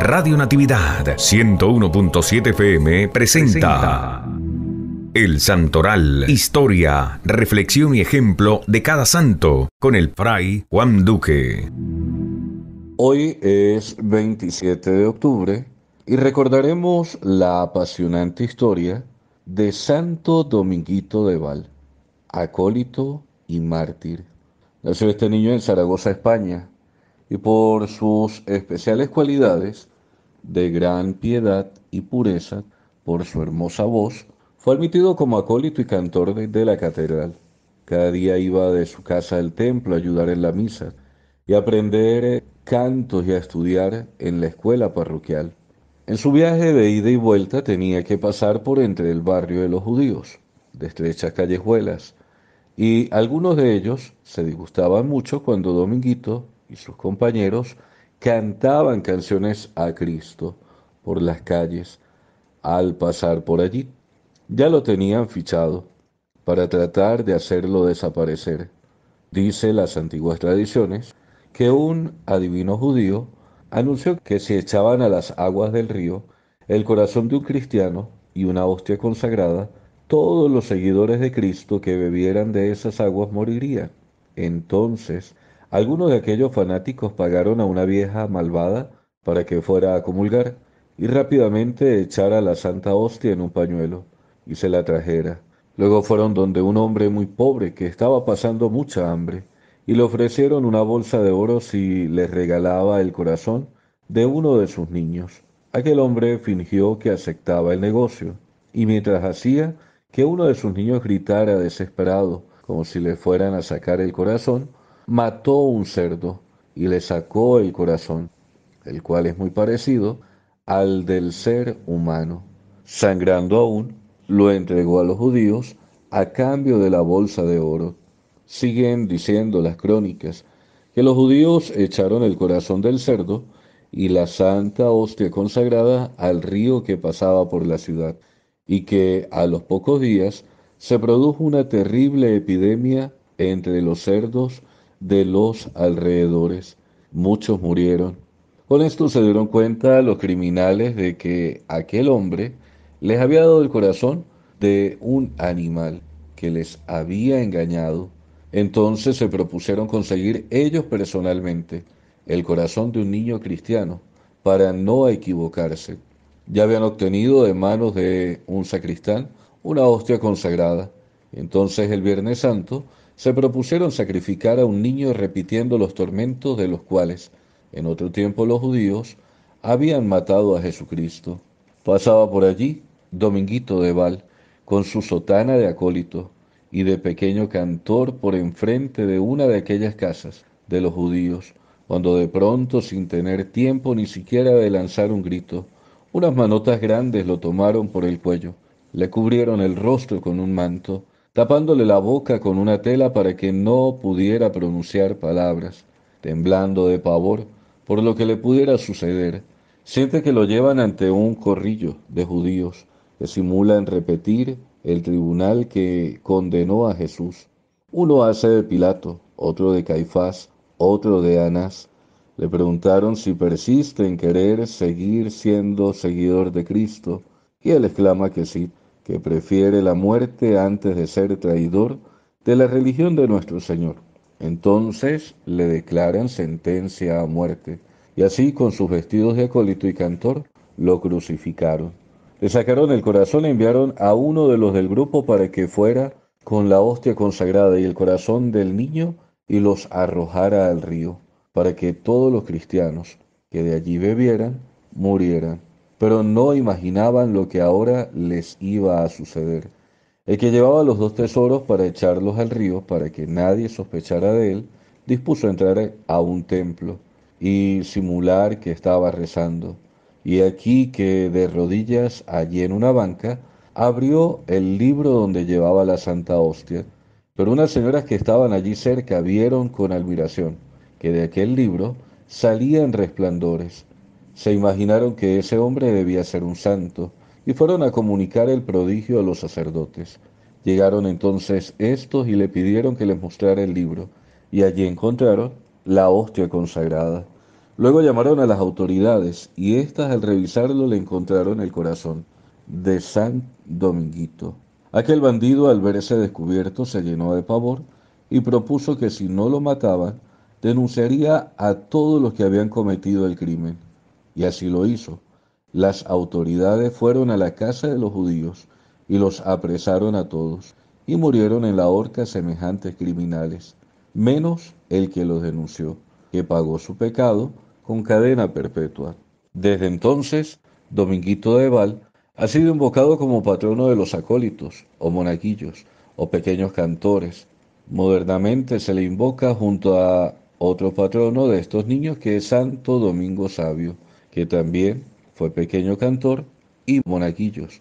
Radio Natividad 101.7 FM presenta El Santoral, historia, reflexión y ejemplo de cada santo con el fray Juan Duque. Hoy es 27 de octubre y recordaremos la apasionante historia de Santo Dominguito de Val, acólito y mártir Nació este niño en Zaragoza, España, y por sus especiales cualidades de gran piedad y pureza, por su hermosa voz, fue admitido como acólito y cantor de, la catedral. Cada día iba de su casa al templo a ayudar en la misa y a aprender eh, cantos y a estudiar en la escuela parroquial. En su viaje de ida y vuelta tenía que pasar por entre el barrio de los judíos, de estrechas callejuelas, y algunos de ellos se disgustaban mucho cuando Dominguito y sus compañeros cantaban canciones a Cristo por las calles al pasar por allí. Ya lo tenían fichado para tratar de hacerlo desaparecer. Dice las antiguas tradiciones que un adivino judío anunció que si echaban a las aguas del río el corazón de un cristiano y una hostia consagrada, todos los seguidores de Cristo que bebieran de esas aguas morirían. Entonces, algunos de aquellos fanáticos pagaron a una vieja malvada para que fuera a comulgar y rápidamente echara la santa hostia en un pañuelo y se la trajera. Luego fueron donde un hombre muy pobre que estaba pasando mucha hambre y le ofrecieron una bolsa de oro si le regalaba el corazón de uno de sus niños. Aquel hombre fingió que aceptaba el negocio y mientras hacía que uno de sus niños gritara desesperado, como si le fueran a sacar el corazón, mató un cerdo y le sacó el corazón, el cual es muy parecido al del ser humano. Sangrando aún, lo entregó a los judíos a cambio de la bolsa de oro. Siguen diciendo las crónicas que los judíos echaron el corazón del cerdo y la santa hostia consagrada al río que pasaba por la ciudad y que a los pocos días se produjo una terrible epidemia entre los cerdos de los alrededores. Muchos murieron. Con esto se dieron cuenta los criminales de que aquel hombre les había dado el corazón de un animal que les había engañado. Entonces se propusieron conseguir ellos personalmente el corazón de un niño cristiano para no equivocarse ya habían obtenido de manos de un sacristán una hostia consagrada. Entonces el Viernes Santo se propusieron sacrificar a un niño repitiendo los tormentos de los cuales en otro tiempo los judíos habían matado a Jesucristo. Pasaba por allí Dominguito de Val con su sotana de acólito y de pequeño cantor por enfrente de una de aquellas casas de los judíos, cuando de pronto, sin tener tiempo ni siquiera de lanzar un grito, unas manotas grandes lo tomaron por el cuello, le cubrieron el rostro con un manto, tapándole la boca con una tela para que no pudiera pronunciar palabras, temblando de pavor por lo que le pudiera suceder. Siente que lo llevan ante un corrillo de judíos que simulan repetir el tribunal que condenó a Jesús. Uno hace de Pilato, otro de Caifás, otro de Anás, le preguntaron si persiste en querer seguir siendo seguidor de Cristo y él exclama que sí, que prefiere la muerte antes de ser traidor de la religión de nuestro Señor. Entonces le declaran sentencia a muerte y así con sus vestidos de acólito y cantor lo crucificaron. Le sacaron el corazón e enviaron a uno de los del grupo para que fuera con la hostia consagrada y el corazón del niño y los arrojara al río para que todos los cristianos que de allí bebieran murieran. Pero no imaginaban lo que ahora les iba a suceder. El que llevaba los dos tesoros para echarlos al río, para que nadie sospechara de él, dispuso entrar a un templo y simular que estaba rezando. Y aquí que de rodillas allí en una banca, abrió el libro donde llevaba la Santa Hostia. Pero unas señoras que estaban allí cerca vieron con admiración que de aquel libro salían resplandores. Se imaginaron que ese hombre debía ser un santo y fueron a comunicar el prodigio a los sacerdotes. Llegaron entonces estos y le pidieron que les mostrara el libro, y allí encontraron la hostia consagrada. Luego llamaron a las autoridades y éstas al revisarlo le encontraron el corazón de San Dominguito. Aquel bandido al verse descubierto se llenó de pavor y propuso que si no lo mataban, denunciaría a todos los que habían cometido el crimen. Y así lo hizo. Las autoridades fueron a la casa de los judíos y los apresaron a todos y murieron en la horca semejantes criminales, menos el que los denunció, que pagó su pecado con cadena perpetua. Desde entonces, Dominguito de Val ha sido invocado como patrono de los acólitos, o monaquillos, o pequeños cantores. Modernamente se le invoca junto a otro patrono de estos niños que es Santo Domingo Sabio, que también fue pequeño cantor y monaguillos.